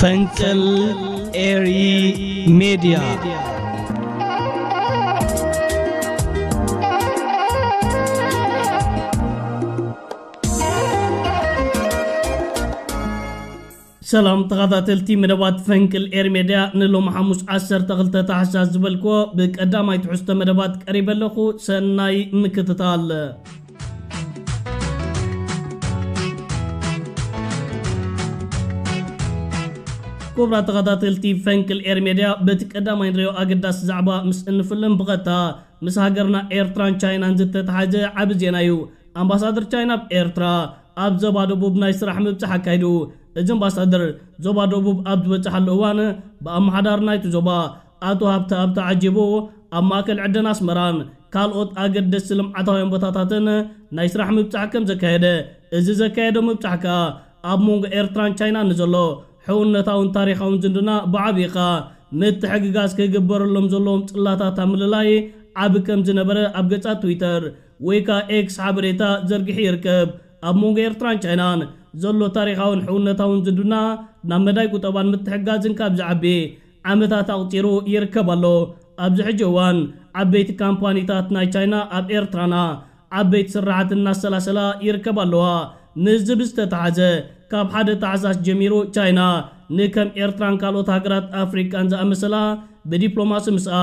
Funkel Airy ميديا سلام تغذى تغذاتلتي مدبات فنكل اير ميديا نلو محموس عشر تغلطة تحساس بلكو بك أدامي تحسن مدبات قريبا لخو سناي مكتتال كبرى تغطاتلتي فنكل إير ميديا بتقدم ينريو أقداس زعبا مس انفلم بغتا مس هاجرنا إيرتران تشاينا زتت حاجة عب زينايو أمباسادر تشاينا بإيرترا أب زبا دبوب نايس رحم بتحكا يدو إجن باسادر زبا دبوب أب بتح الوان بأمحدار نايتو زبا أتو هبتا أبتا عجبو أماكل عدنا اسمران ካልኦት ኣገደስቲ ልምዓታውያን ቦታታትን ናይ ስራሕ ምብፃሕ ከም ዘካየደ እዚ ዘካየደ ምብፃሕ ከዓ ኣብ መንጎ ኤርትራን ቻይናን ንዘሎ ሕውነታውን ታሪኻውን ዝንድና ብዓቢኻ ነቲ ሕግጋዝ ከይግበረሎም ዘለዎም ጽላታት ኣምልላይ ዓብ ከም ዝነበረ ኣብ ገጻ ትዊተር ወይ ከ ኤክስ ሓበሬታ ዘርጊሒ ይርከብ ኣብ መንጎ ኤርትራን ቻይናን ዘሎ ታሪኻውን ሕውነታውን ዝንድና ናብ መዳይ ቁጠባን ምትሕጋዝን ካብ ዝዓቢ ዓመታት ኣቕፂሩ ይርከብ ኣሎ ኣብዚ ሕጂ እዋን ዓበይቲ ካምፓኒታት ናይ ቻይና ኣብ ኤርትራና ዓበይቲ ስራሕቲ እናሰላሰላ ይርከብ ኣለዋ ንዝብ ዝተተሓዘ ካብ ሓደ ተዓዛዝ ጀሚሩ ቻይና ንከም ኤርትራን ካልኦት ሃገራት ኣፍሪቃን ዝኣመሰላ ብዲፕሎማሲ ምስኣ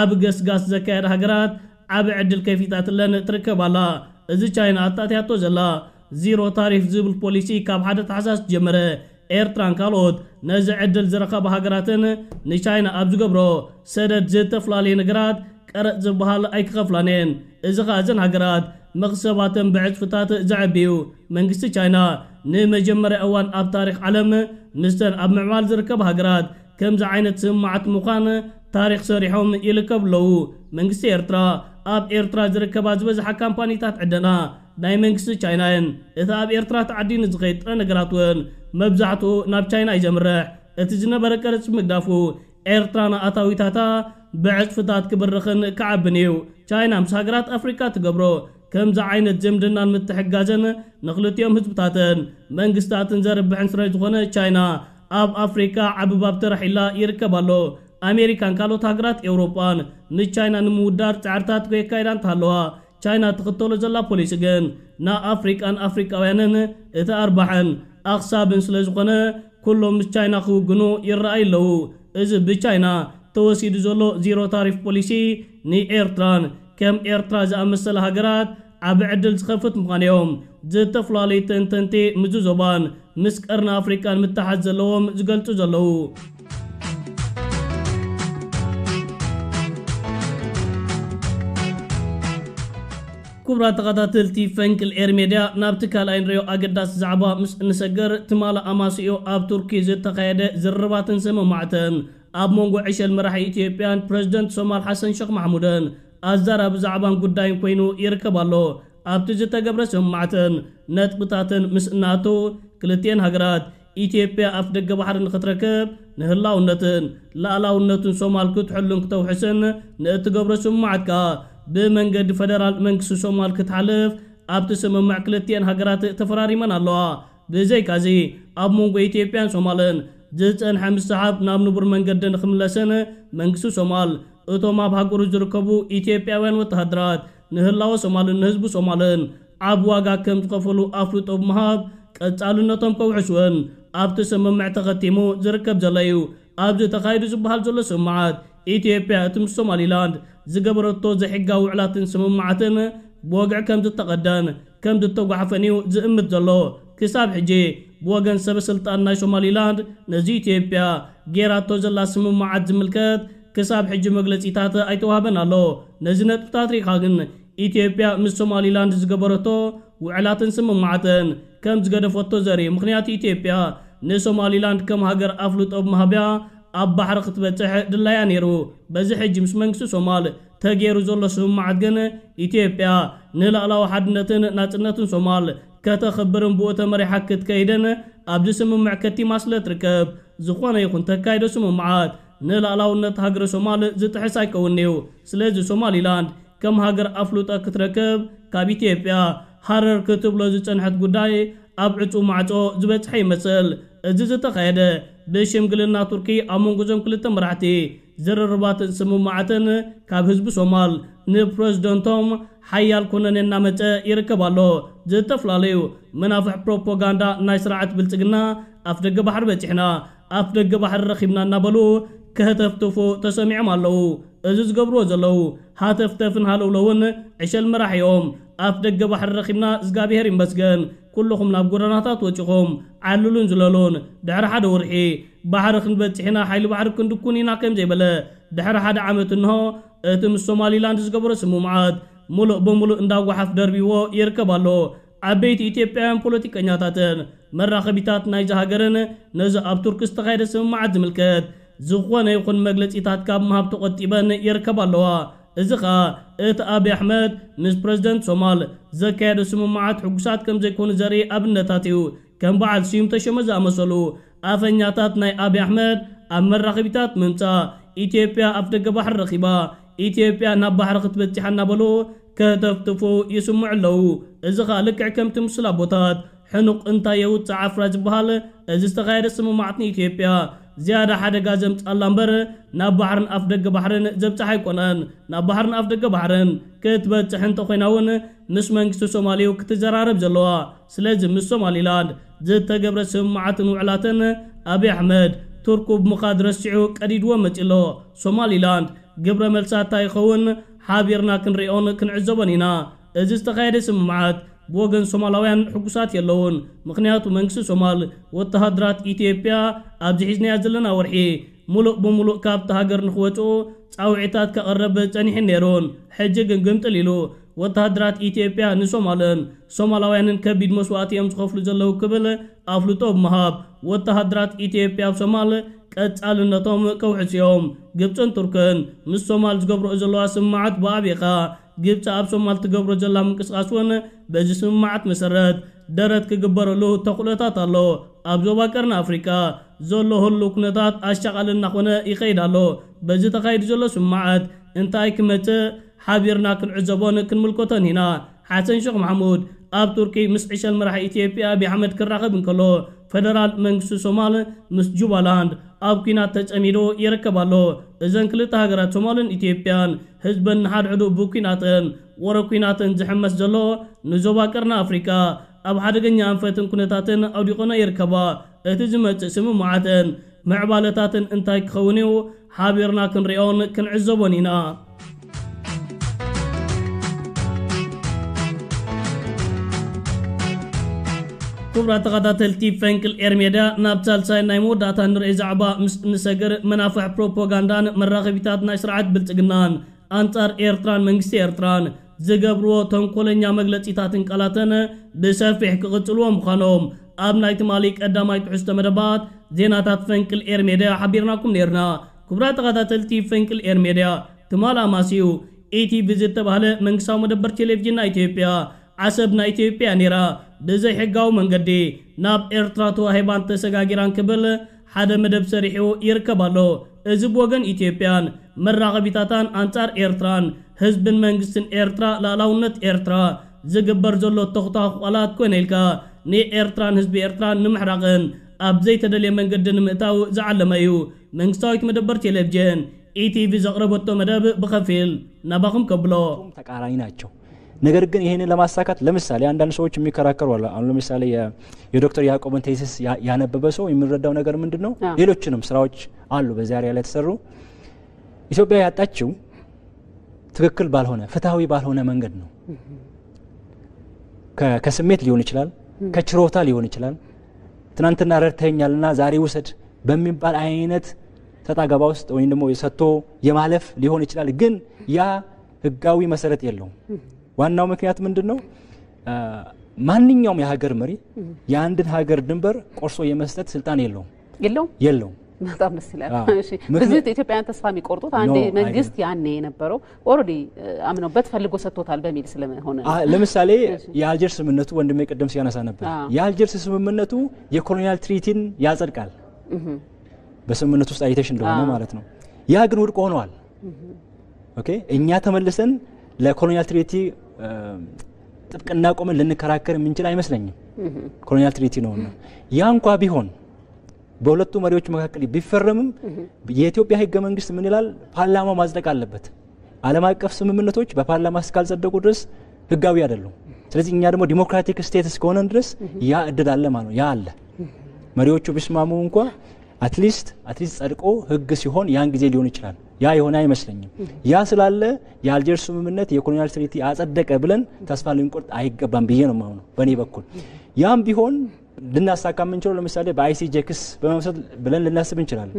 ኣብ ገስጋስ ዘካየድ ሃገራት ዓብ ዕድል ከፊታትለን ትርከብ ኣላ እዚ ቻይና ኣታትያቶ ዘላ ዚሮ ታሪፍ ዝብል ፖሊሲ ካብ ሓደ ተሓሳስ ጀመረ ኤርትራን ካልኦት ነዚ ዕድል ዝረኸባ ሃገራትን ንቻይና ኣብ ዝገብሮ ሰደድ ዝተፈላለዩ ነገራት ቀረፅ ዝበሃል ኣይክኸፍላንን እዚ ኸዓ እዘን ሃገራት مغسباتن بعد فتات زعبيو منغست چاينا نمجمر اوان اب تاريخ عالم نستن اب معمال زركب هاجرات كمز عينت سمعت مقان تاريخ سريحهم يلكب لو منغست ايرترا اب ايرترا زركب ازبز حكامبانيتات عندنا ናይ መንግስቲ ቻይናን እቲ ኣብ ኤርትራ ተዓዲ ንዝኸይድ ጥረ ነገራት እውን መብዛሕትኡ ናብ ቻይና እዩ ዘምርሕ እቲ ዝነበረ ቀረፅ ምግዳፉ ኤርትራ ንኣታዊታታ ብዕፅፍታት ክብርኽን ክዓብን እዩ ቻይና ከምዚ ዓይነት ጀምድናን ምትሕጋዘን ንኽልትኦም ህዝብታትን መንግስታትን ዘርብሕን ስለ ዝኾነ ቻይና ኣብ ኣፍሪካ ዓብባብ ተራሒላ ይርከብ ኣሎ ኣሜሪካን ካልኦት ሃገራት ኤውሮጳን ንቻይና ንምውዳር ፃዕርታት ከየካይዳ እንተሃለዋ ቻይና ትኽተሎ ዘላ ፖሊሲ ግን ናብ ኣፍሪቃን ኣፍሪቃውያንን እቲ ኣርባሕን ኣኽሳብን ስለ ዝኾነ ኩሎም ምስ ቻይና ክውግኑ ይረኣዩ ኣለዉ እዚ ብቻይና ተወሲዱ ዘሎ ዜሮ ታሪፍ ፖሊሲ ንኤርትራን كم إرترا زامسل هاقرات عب عدل زخفت مغانيهم زيت فلالي تن تنتي مجو زبان مسك ارنا افريكان متحد زلوهم زغلتو زلوه كبرى تغدا تلتي فنك الاير ميديا نابتكال اين ريو اقداس زعبا مس نسجر تمالا اماسيو اب تركي زيت تقايدة زرباتن سمو معتن اب مونغو عيش المراحي اتيبيان بريزدنت سومال حسن شق محمودن ኣዛራ ብዛዕባን ጉዳይን ኮይኑ ይርከብ ኣሎ ኣብቲ ዝተገብረ ስማዕትን ነጥብታትን ምስ እናቱ ክልቴን ሃገራት ኢትዮጵያ ኣፍ ደገ ባሕሪ ንኽትረክብ ንህላውነትን ላዕላውነትን ሶማል ክትሕሉን ክተውሕስን ንእትገብሮ ስማዓትካ ብመንገዲ ፈደራል መንግስቲ ሶማል ክትሓልፍ ኣብቲ ስምምዕ ክልቲአን ሃገራት ተፈራሪመን ኣለዋ ብዘይካዚ ኣብ መንጎ ኢትዮጵያን ሶማልን ዝፀንሐ ምሰሓብ ናብ ንቡር መንገዲ ንኽምለስን መንግስቲ ሶማል እቶም ኣብ ሃገሩ ዝርከቡ ኢትዮጵያውያን ወተሃደራት ንህላወ ሶማልን ንህዝቢ ሶማልን ዓብ ዋጋ ከም ዝኸፈሉ ኣፍልጦ ብምሃብ ቀጻልነቶም ከውሕስወን ኣብቲ ስምምዕ ተኸቲሙ ዝርከብ ዘሎ እዩ ኣብዚ ተኻይዱ ዝበሃል ዘሎ ስምዓት ኢትዮጵያ እቲ ምስ ሶማሊላንድ ዝገበረቶ ዘሕጋዊ ውዕላትን ስምምዓትን ብወግዕ ከም ዝተቐደን ከም ዝተጓሕፈን እዩ ዝእምት ዘሎ ክሳብ ሕጂ ብወገን ሰበስልጣን ናይ ሶማሊላንድ ነዚ ኢትዮጵያ ጌራቶ ዘላ ስምምዓት ዝምልከት ክሳብ ሕጂ መግለፂታት ኣይተዋህበን ኣሎ ነዚ ነጥብታት ርኢኻ ግን ኢትዮጵያ ምስ ሶማሊላንድ ዝገበረቶ ውዕላትን ስምምዓትን ከም ዝገደፈቶ ዘርኢ ምክንያቱ ኢትዮጵያ ንሶማሊላንድ ከም ሃገር ኣፍልጦ ብምሃብያ ኣብ ባሕሪ ክትበፅሕ ድላያ ነይሩ በዚ ሕጂ ምስ መንግስቲ ሶማል ተገይሩ ዘሎ ስምምዓት ግን ኢትዮጵያ ንላዕላዊ ሓድነትን ናፅነትን ሶማል ከተኽብርን ብኡ ተመሪሓ ክትከይደን ኣብዚ ስምምዕ ከቲማ ስለ ትርከብ ዝኾነ ይኹን ተካይዶ ስምምዓት ንላዕላውነት ሃገረ ሶማል ዝጥሕስ ኣይከውን እዩ ስለዚ ሶማሊላንድ ከም ሃገር ኣፍሉጠ ክትረክብ ካብ ኢትዮጵያ ሃረር ክትብሎ ዝፀንሐት ጉዳይ ኣብ ዕጹ ማዕፆ ዝበፅሐ ይመስል እዚ ዝተኸየደ ብሽምግልና ቱርኪ ኣብ መንጎ ዞም ክልተ መራሕቲ ዝርርባትን ስምማዓትን ካብ ህዝቢ ሶማል ንፕረዚደንቶም ሓያል ኮነን እናመፀ ይርከብ ኣሎ ዝተፈላለዩ መናፍሕ ፕሮፓጋንዳ ናይ ስርዓት ብልፅግና ኣፍ ደገ ባሕሪ በፂሕና ኣፍ ደገ ባሕሪ ረኺብና እናበሉ كهتفتفو تسمع مالو ازز قبرو زلو تفن هالو لون عش المراحيوم افدق قبح الرخيمنا ازقابي هرين بسقن كلهم نابقراناتا توجيخوم عالولون زلالون دعر حد ورحي بحر خنبت حنا حيلو بحر كندوكوني ناكم جيبلا دعر حد عامت انهو اتم السومالي لاند ازقبرو سمو معاد ملو بملو انداغو حف دربيوو يركبالو عبيت ايتيبيا ام بولوتيك انياتاتن مراخبتات نايزا هاگرن نزا ابتوركست غير سمو معاد ملكت ዝኾነ ይኹን መግለፂታት ካብ ምሃብ ተቆጢበን ይርከብ ኣለዋ እዚ ኸኣ እቲ ኣብ ኣሕመድ ምስ ፕረዚደንት ሶማል ዘካየደ ስምምዓት ሕጉሳት ከም ዘይኮኑ ዘርኢ ኣብነታት እዩ ከም በዓል ስዩም ተሸመ ዝኣመሰሉ ኣፈኛታት ናይ ኣብ ኣሕመድ ኣብ መራኺቢታት ምምፃእ ኢትዮጵያ ኣፍ ደገ ባሕሪ ረኺባ ኢትዮጵያ ናብ ባሕሪ ክትበፂሓ እናበሉ ከተፍትፉ ይስምዑ ኣለዉ እዚ ኸኣ ልክዕ ከምቲ ምስላ ቦታት ሕኑቕ እንታይ የውፅእ ዓፍራ ዝበሃል እዚ ዝተኻየደ ስምማዓት ንኢትዮጵያ ዝያዳ ሓደጋ ዘምፅኣላ እምበር ናብ ባሕርን ኣፍ ደገ ባሕርን ዘብፅሕ ኣይኮነን ናብ ባሕርን ኣፍ ደገ ባሕርን ክትበፅሕ እንተ ኮይና እውን ምስ መንግስቲ ሶማሌ ክትዘራረብ ዘለዋ ስለዚ ምስ ሶማሊላንድ ዝተገብረ ስምማዓትን ውዕላትን ኣብዪ ኣሕመድ ቱርኩ ብምኻድ ረሲዑ ቀዲድዎ መፂሎ ሶማሊላንድ ግብረ መልሳታ ይኸውን ሓቢርና ክንሪኦን ክንዕዘቦን ኢና እዚ ዝተኻየደ ስምምዓት በወገን ሶማላውያን ሕጉሳት የለውን ምክንያቱ መንግስቲ ሶማል ወተሃድራት ኢትዮጵያ ኣብዚ ሒዝናያ ዘለና ወርሒ ሙሉእ ብሙሉእ ካብቲ ሃገር ንኽወፁ ፃውዒታት ከቐረበ ጸኒሕን ነይሮን ሕጂ ግን ግምጥል ኢሉ ወተሃድራት ኢትዮጵያ ንሶማልን ሶማላውያንን ከቢድ መስዋዕት እዮም ዝኸፍሉ ዘለዉ ክብል ኣፍልጦ ብምሃብ ወተሃድራት ኢትዮጵያ ኣብ ሶማል ቀጻልነቶም ከውሕስ እዮም ግብፅን ቱርክን ምስ ሶማል ዝገብርኦ ዘለዋ ስምዓት ብኣብኻ جبت أبسم مالت جبر جل من قص أسون بجسم معت مسرات درت كجبر له تقلتات الله أبزوا بكرنا أفريقيا زلو هلو كنتات أشتغل النخونة إخيد الله بجت خيد جل سمعت أنت أكمت حبيرنا كن عزبون كن ملكتن هنا حسن شيخ محمود أب تركي مسعش المرحى إثيوبيا بحمد كراخد من فدرال منكسو سومال مس جوبالاند ኣብ ኩናት ተጨሚሩ ይርከብ ኣሎ እዘን ክልተ ሃገራት ሶማልን ኢትዮጵያን ህዝበን ንሓድሕዱ ብኩናትን ወረ ኩናትን ዝሕመስ ዘሎ ንዞባ ቀርና ኣፍሪካ ኣብ ሓደገኛ ኣንፈትን ኩነታትን ኣውዲቖና ይርከባ እቲ ዝመጽእ ስምምዓትን ምዕባለታትን እንታይ ክኸውን እዩ ሓቢርና ክንሪኦን ክንዕዘቦን ኢና ክቡራ ተኸታተልቲ ፈንቅል ኤር ሜድያ ናብ ሳልሳይ ናይ መወዳእታ ንርኢ ዛዕባ ምስ ንሰግር መናፍዕ ፕሮፓጋንዳን መራኸቢታት ናይ ስርዓት ብልፅግናን ኣንጻር ኤርትራን መንግስቲ ኤርትራን ዝገብርዎ ተንኮለኛ መግለፂታትን ቃላትን ብሰፊሕ ክቕፅልዎ ምዃኖም ኣብ ናይ ትማሊ ቀዳማይ ትሕዝቶ መደባት ዜናታት ፈንቅል ኤር ሜድያ ሓቢርናኩም ነርና ክቡራ ተኸታተልቲ ፈንቅል ኤር ሜድያ ትማል ኣማሲኡ ኢቲቪ ዝተባህለ መንግስታዊ መደበር ቴሌቭዥን ናይ ኢትዮጵያ ዓሰብ ናይ ኢትዮጵያ ነይራ ብዘይ ሕጋዊ መንገዲ ናብ ኤርትራ ተዋሂባን ተሰጋጊራን ክብል ሓደ መደብ ሰሪሑ ይርከብ ኣሎ እዚ ብወገን ኢትዮጵያን መራኸቢታታን ኣንጻር ኤርትራን ህዝብን መንግስትን ኤርትራ ላዕላውነት ኤርትራ ዝግበር ዘሎ ተኽታኽቋላት ኮይነ ኢልካ ንኤርትራን ህዝቢ ኤርትራን ንምሕራቕን ኣብ ዘይተደልየ መንገዲ ንምእታው ዝዓለመ እዩ መንግስታዊት መደበር ቴሌቭዥን ኢቲቪ ዘቕረበቶ መደብ ብኸፊል ናባኹም ከብሎ ተቃራኒ ናቸው ነገር ግን ይህንን ለማሳካት ለምሳሌ አንዳንድ ሰዎች የሚከራከሩ አለ። አሁን ለምሳሌ የዶክተር ያዕቆብን ቴሲስ ያነበበ ሰው የሚረዳው ነገር ምንድን ነው? ሌሎችንም ስራዎች አሉ በዚያ ሪያ ላይ የተሰሩ ኢትዮጵያ ያጣችው ትክክል ባልሆነ ፍትሐዊ ባልሆነ መንገድ ነው። ከስሜት ሊሆን ይችላል፣ ከችሮታ ሊሆን ይችላል። ትናንትና ረድተኛልና ዛሬ ውሰድ በሚባል አይነት ሰጣ ውስጥ ወይም ደግሞ የሰጥቶ የማለፍ ሊሆን ይችላል። ግን ያ ህጋዊ መሰረት የለውም። ዋናው ምክንያት ምንድን ነው? ማንኛውም የሀገር መሪ የአንድን ሀገር ድንበር ቆርሶ የመስጠት ስልጣን የለውም የለውም የለውም። በጣም ደስ ይላል። ብዙ ኢትዮጵያውያን ተስፋ የሚቆርጡት አንዴ መንግስት ያኔ የነበረው ኦልሬዲ አምነውበት ፈልጎ ሰጥቶታል በሚል ስለሆነ፣ ለምሳሌ የአልጀር ስምምነቱ ወንድሜ ቅድም ሲያነሳ ነበር። የአልጀር ስምምነቱ የኮሎኒያል ትሪቲን ያጸድቃል። በስምምነቱ ውስጥ አይተሽ እንደሆነ ማለት ነው። ያ ግን ውድቅ ሆነዋል። ኦኬ እኛ ተመልሰን ለኮሎኒያል ትሪቲ ጥብቅና ቆመን ልንከራከር የምንችል አይመስለኝም። ኮሎኒያል ትሪቲ ነውና ያ እንኳ ቢሆን በሁለቱ መሪዎች መካከል ቢፈረምም የኢትዮጵያ ህገ መንግስት ምን ይላል? ፓርላማ ማጽደቅ አለበት። ዓለም አቀፍ ስምምነቶች በፓርላማ እስካልጸደቁ ድረስ ህጋዊ አይደሉም። ስለዚህ እኛ ደግሞ ዲሞክራቲክ ስቴት ከሆነን ድረስ ያ እድል አለ ማለት ነው። ያ አለ መሪዎቹ ቢስማሙ እንኳ አትሊስት አትሊስት ጸድቆ ህግ ሲሆን ያን ጊዜ ሊሆን ይችላል። ያ የሆነ አይመስለኝም። ያ ስላለ የአልጀር ስምምነት የኮሎኒያል ትሪቲ አጸደቀ ብለን ተስፋ ልንቆርጥ አይገባም ብዬ ነው የማሆነው በእኔ በኩል። ያም ቢሆን ልናሳካ የምንችለው ለምሳሌ በአይሲጄ ክስ ብለን ልናስብ እንችላለን።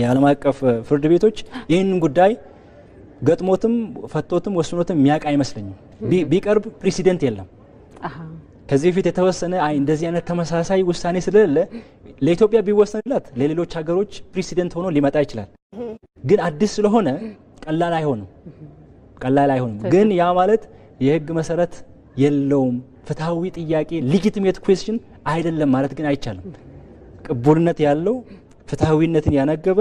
የዓለም አቀፍ ፍርድ ቤቶች ይህንን ጉዳይ ገጥሞትም ፈቶትም ወስኖትም የሚያውቅ አይመስለኝም። ቢቀርብ ፕሬሲደንት የለም። ከዚህ በፊት የተወሰነ እንደዚህ አይነት ተመሳሳይ ውሳኔ ስለሌለ ለኢትዮጵያ ቢወሰንላት ለሌሎች ሀገሮች ፕሬሲደንት ሆኖ ሊመጣ ይችላል። ግን አዲስ ስለሆነ ቀላል አይሆንም ቀላል አይሆንም። ግን ያ ማለት የህግ መሰረት የለውም ፍትሐዊ ጥያቄ ሊጊትሜት ኩዌስችን አይደለም ማለት ግን አይቻልም። ቅቡልነት ያለው ፍትሐዊነትን ያነገበ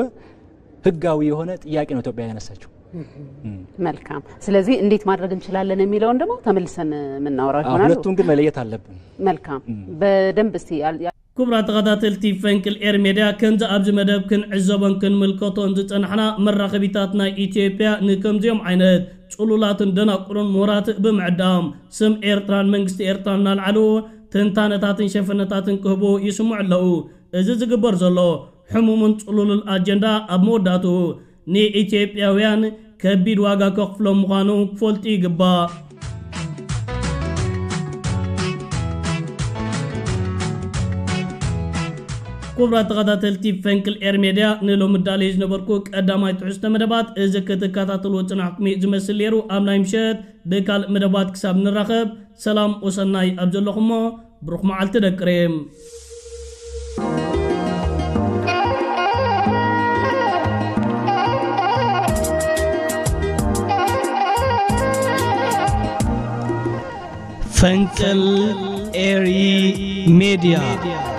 ህጋዊ የሆነ ጥያቄ ነው ኢትዮጵያ ያነሳቸው። መልካም። ስለዚህ እንዴት ማድረግ እንችላለን የሚለውን ደግሞ ተመልሰን የምናወራው ይሆናል። ሁለቱን ግን መለየት አለብን። መልካም። በደንብ እስቲ ክቡራት ተኸታተልቲ ፈንቅል ኤር ሜድያ ከምዚ ኣብዚ መደብ ክንዕዘቦን ክንምልከቶን ዝፀናሕና መራኸቢታት ናይ ኢትዮጵያ ንከምዚኦም ዓይነት ፅሉላትን ደናቁሩን ምሁራት ብምዕዳም ስም ኤርትራን መንግስቲ ኤርትራን እናልዓሉ ትንታነታትን ሸፈነታትን ክህቡ ይስምዑ ኣለዉ እዚ ዝግበር ዘሎ ሕሙምን ፅሉልን ኣጀንዳ ኣብ መወዳቱ ንኢትዮጵያውያን ከቢድ ዋጋ ከኽፍሎም ምዃኑ ክፈልጡ ይግባእ كبرى تغطاتلتي فنكل فنك الإرميديا نلو مداليج نبركوك قداماي تحسن مدبات اذا كتكاتاتلو تنحكمي جمس الليرو أمنا يمشد بكال مدبات كساب نرخب سلام وسناي ابجلخمو بروخ معلت دكريم Funkle Airy Media. Media.